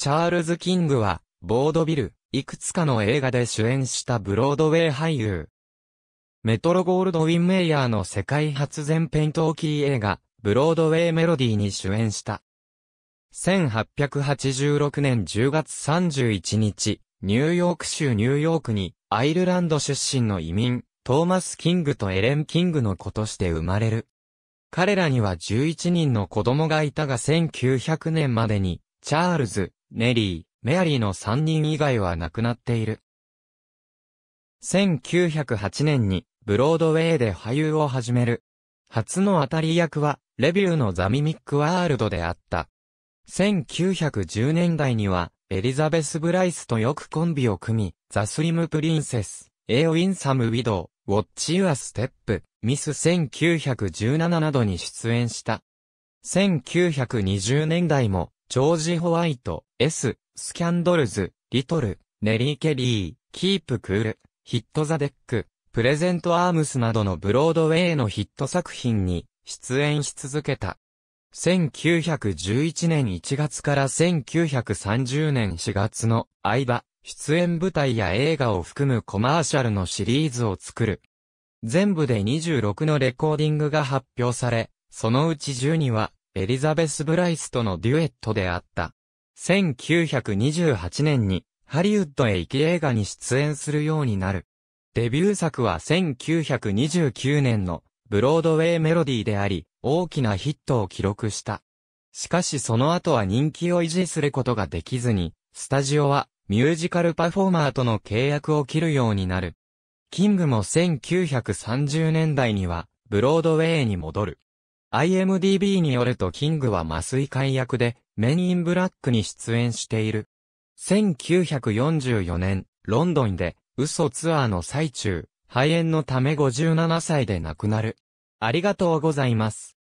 チャールズ・キングは、ボードビル、いくつかの映画で主演したブロードウェイ俳優。メトロゴールドウィン・メイヤーの世界初全編トーキー映画、ブロードウェイ・メロディーに主演した。1886年10月31日、ニューヨーク州ニューヨークに、アイルランド出身の移民、トーマス・キングとエレン・キングの子として生まれる。彼らには11人の子供がいたが1900年までに、チャールズ、メリー、メアリーの3人以外は亡くなっている。1908年にブロードウェイで俳優を始める。初の当たり役は、レビューのザ・ミミック・ワールドであった。1910年代には、エリザベス・ブライスとよくコンビを組み、ザ・スリム・プリンセス、エオ・インサム・ウィドウ、ウォッチ・ユア・ステップ、ミス1917などに出演した。1920年代もジョージ・ホワイト、S、スキャンドルズ、リトル、ネリー・ケリー、キープ・クール、ヒット・ザ・デック、プレゼント・アームスなどのブロードウェイのヒット作品に出演し続けた。1911年1月から1930年4月の間、出演舞台や映画を含むコマーシャルのシリーズを作る。全部で26のレコーディングが発表され、そのうち12はエリザベス・ブライスとのデュエットであった。1928年にハリウッドへ行き映画に出演するようになる。デビュー作は1929年のブロードウェイメロディーであり、大きなヒットを記録した。しかしその後は人気を維持することができずに、スタジオはミュージカルパフォーマーとの契約を切るようになる。キングも1930年代にはブロードウェイに戻る。IMDB によるとキングは麻酔解役で、メン・イン・ブラックに出演している。1944年、ロンドンで、嘘ツアーの最中、肺炎のため57歳で亡くなる。ありがとうございます。